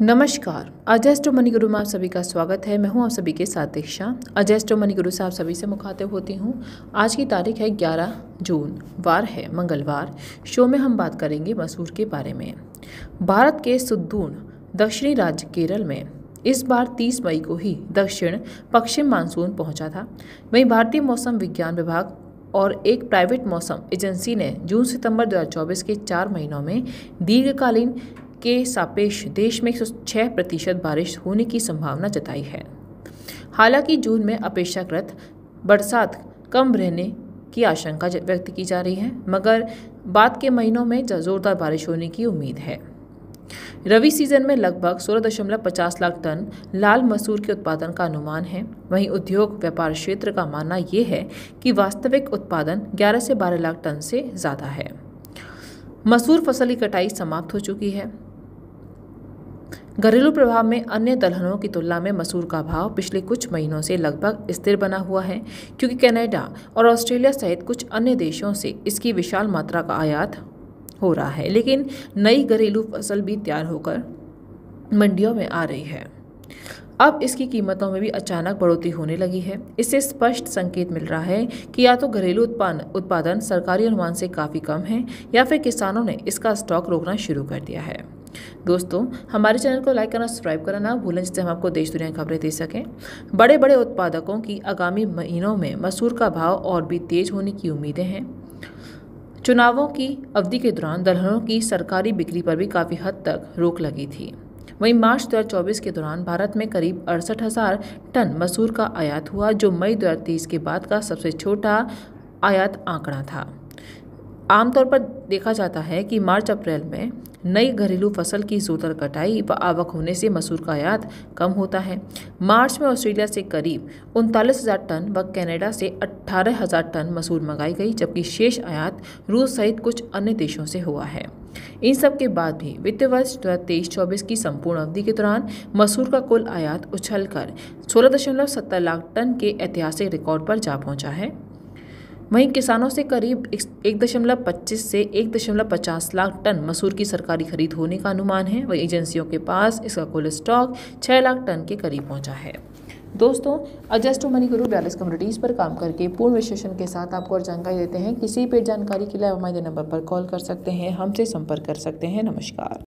नमस्कार अजैस्टो मनी गुरु में आप सभी का स्वागत है मैं हूं आप सभी के साथ दीक्षा अजैस्टो मनी गुरु से आप सभी से मुखातिब होती हूं आज की तारीख है 11 जून वार है मंगलवार शो में हम बात करेंगे मसूर के बारे में भारत के सुदूर दक्षिणी राज्य केरल में इस बार 30 मई को ही दक्षिण पश्चिम मानसून पहुंचा था वहीं भारतीय मौसम विज्ञान विभाग और एक प्राइवेट मौसम एजेंसी ने जून सितंबर 2024 के चार महीनों में दीर्घकालीन के सापेक्ष देश में एक प्रतिशत बारिश होने की संभावना जताई है हालांकि जून में अपेक्षाकृत बरसात कम रहने की आशंका व्यक्त की जा रही है मगर बाद के महीनों में ज़ोरदार बारिश होने की उम्मीद है रवि सीजन में लगभग सोलह दशमलव पचास लाख टन लाल मसूर के उत्पादन का अनुमान है वहीं उद्योग व्यापार क्षेत्र का मानना यह है कि वास्तविक उत्पादन 11 से 12 लाख टन से ज़्यादा है मसूर फसल की कटाई समाप्त हो चुकी है घरेलू प्रभाव में अन्य दलहनों की तुलना में मसूर का भाव पिछले कुछ महीनों से लगभग स्थिर बना हुआ है क्योंकि कनाडा और ऑस्ट्रेलिया सहित कुछ अन्य देशों से इसकी विशाल मात्रा का आयात हो रहा है लेकिन नई घरेलू फसल भी तैयार होकर मंडियों में आ रही है अब इसकी कीमतों में भी अचानक बढ़ोतरी होने लगी है इससे स्पष्ट संकेत मिल रहा है कि या तो घरेलू उत्पादन उत्पादन सरकारी अनुमान से काफ़ी कम है या फिर किसानों ने इसका स्टॉक रोकना शुरू कर दिया है दोस्तों हमारे चैनल को लाइक करना सब्सक्राइब करना ना भूलें जिससे हम आपको देश दुनिया की खबरें दे सकें बड़े बड़े उत्पादकों की आगामी महीनों में मसूर का भाव और भी तेज होने की उम्मीदें हैं चुनावों की अवधि के दौरान दलहनों की सरकारी बिक्री पर भी काफ़ी हद तक रोक लगी थी वहीं मार्च 2024 के दौरान भारत में करीब अड़सठ हज़ार टन मसूर का आयात हुआ जो मई 2023 के बाद का सबसे छोटा आयात आंकड़ा था आमतौर पर देखा जाता है कि मार्च अप्रैल में नई घरेलू फसल की जोतर कटाई व आवक होने से मसूर का आयात कम होता है मार्च में ऑस्ट्रेलिया से करीब उनतालीस हज़ार टन व कनाडा से अट्ठारह हज़ार टन मसूर मंगाई गई जबकि शेष आयात रूस सहित कुछ अन्य देशों से हुआ है इन सब के बाद भी वित्त वर्ष दो हज़ार तेईस चौबीस की संपूर्ण अवधि के दौरान मसूर का कुल आयात कर सोलह दशमलव सत्तर लाख टन के ऐतिहासिक रिकॉर्ड पर जा पहुंचा है वहीं किसानों से करीब एक दशमलव पच्चीस से एक दशमलव पचास लाख टन मसूर की सरकारी खरीद होने का अनुमान है वहीं एजेंसियों के पास इसका कुल स्टॉक छः लाख टन के करीब पहुंचा है दोस्तों अजस्ट मनी गुरु बयालीस कम्युनिटीज़ पर काम करके पूर्ण विश्लेषण के साथ आपको और जानकारी देते हैं किसी भी जानकारी के लिए हमारे नंबर पर कॉल कर सकते हैं हमसे संपर्क कर सकते हैं नमस्कार